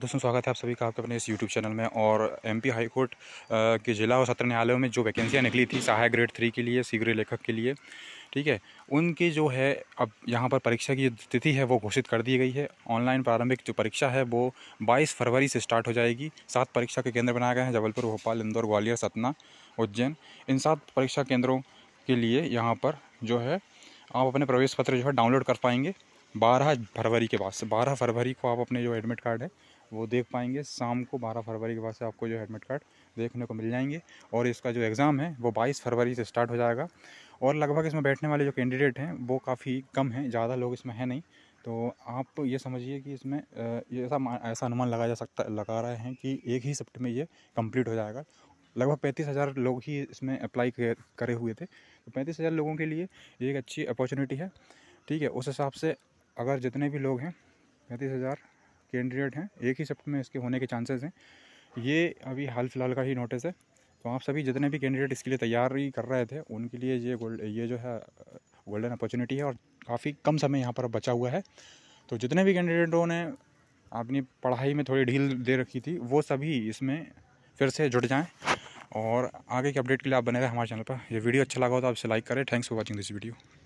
दोस्तों स्वागत है आप सभी का आपके अपने इस यूट्यूब चैनल में और पी हाई कोर्ट के ज़िला और सत्र न्यायालयों में जो वैकेंसियाँ निकली थी सहायक ग्रेड थ्री के लिए शीघ्र लेखक के लिए ठीक है उनकी जो है अब यहाँ पर परीक्षा की तिथि है वो घोषित कर दी गई है ऑनलाइन प्रारंभिक जो परीक्षा है वो 22 फरवरी से स्टार्ट हो जाएगी सात परीक्षा के केंद्र बनाए गए हैं जबलपुर भोपाल इंदौर ग्वालियर सतना उज्जैन इन सात परीक्षा केंद्रों के लिए यहाँ पर जो है आप अपने प्रवेश पत्र जो है डाउनलोड कर पाएंगे बारह फरवरी के बाद से बारह फरवरी को आप अपने जो एडमिट कार्ड है वो देख पाएंगे शाम को बारह फरवरी के बाद से आपको जो एडमिट कार्ड देखने को मिल जाएंगे और इसका जो एग्ज़ाम है वो बाईस फरवरी से स्टार्ट हो जाएगा और लगभग इसमें बैठने वाले जो कैंडिडेट हैं वो काफ़ी कम हैं ज़्यादा लोग इसमें हैं नहीं तो आप ये समझिए कि इसमें ऐसा ऐसा अनुमान लगाया जा सकता लगा रहे हैं कि एक ही सप्ट में ये कंप्लीट हो जाएगा लगभग पैंतीस हज़ार लोग ही इसमें अप्लाई करे हुए थे तो पैंतीस हज़ार लोगों के लिए ये एक अच्छी अपॉर्चुनिटी है ठीक है उस हिसाब से अगर जितने भी लोग हैं पैंतीस हज़ार कैंडिडेट हैं एक ही शिफ्ट में इसके होने के चांसेस हैं ये अभी हाल फिलहाल का ही नोटिस है तो आप सभी जितने भी कैंडिडेट इसके लिए तैयारी कर रहे थे उनके लिए ये गोल्ड ये जो है गोल्डन अपॉर्चुनिटी है और काफ़ी कम समय यहाँ पर बचा हुआ है तो जितने भी कैंडिडेटों ने अपनी पढ़ाई में थोड़ी ढील दे रखी थी वो सभी इसमें फिर से जुड़ जाएँ और आगे की अपडेट के लिए आप बने रहें हमारे चैनल पर यह वीडियो अच्छा लगा हो तो आप इसे लाइक करें thanks for watching this video